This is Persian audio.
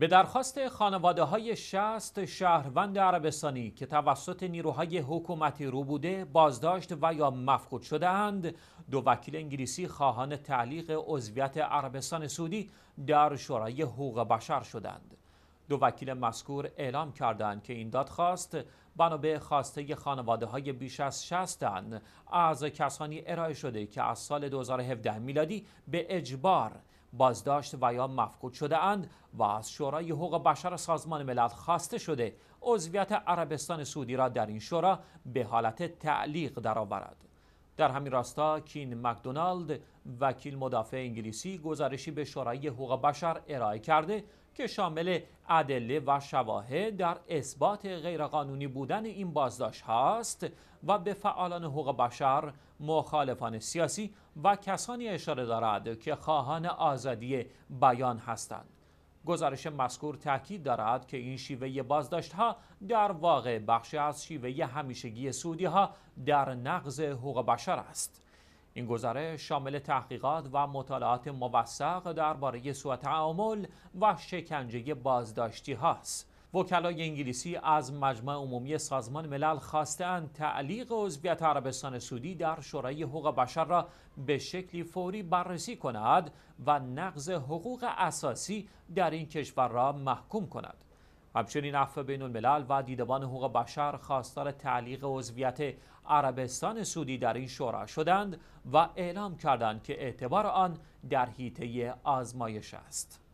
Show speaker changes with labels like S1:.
S1: به درخواست خانواده های شست شهروند عربستانی که توسط نیروهای حکومتی رو بوده بازداشت و یا مفقود شده اند دو وکیل انگلیسی خواهان تعلیق عضویت عربستان سعودی در شورای حقوق بشر شدند دو وکیل مذکور اعلام کردند که این دادخواست بنا به خواسته خانواده های بیش از 60 از کسانی ارائه شده که از سال 2017 میلادی به اجبار بازداشت و یا مفقود شده اند و از شورای حقوق بشر سازمان ملل خواسته شده عضویت عربستان سعودی را در این شورا به حالت تعلیق درآورد. در همین راستا کین مکدونالد وکیل مدافع انگلیسی گزارشی به شورای حقوق بشر ارائه کرده که شامل ادله و شواهد در اثبات غیرقانونی بودن این بازداشت هاست و به فعالان حقوق بشر، مخالفان سیاسی و کسانی اشاره دارد که خواهان آزادی بیان هستند. گزارش مذکور تاکید دارد که این شیوه بازداشت ها در واقع بخشی از شیوه همیشگی سعودی ها در نقض حقوق بشر است این گزارش شامل تحقیقات و مطالعات موثق درباره سوء تعامل و شکنجه بازداشتی هاست وکلای انگلیسی از مجمع عمومی سازمان ملل خواستند تعلیق عضویت عربستان سعودی در شورای حقوق بشر را به شکلی فوری بررسی کند و نقض حقوق اساسی در این کشور را محکوم کند همچنین عفو بین الملل و دیدبان حقوق بشر خواستار تعلیق عضویت عربستان سعودی در این شورا شدند و اعلام کردند که اعتبار آن در حیطه آزمایش است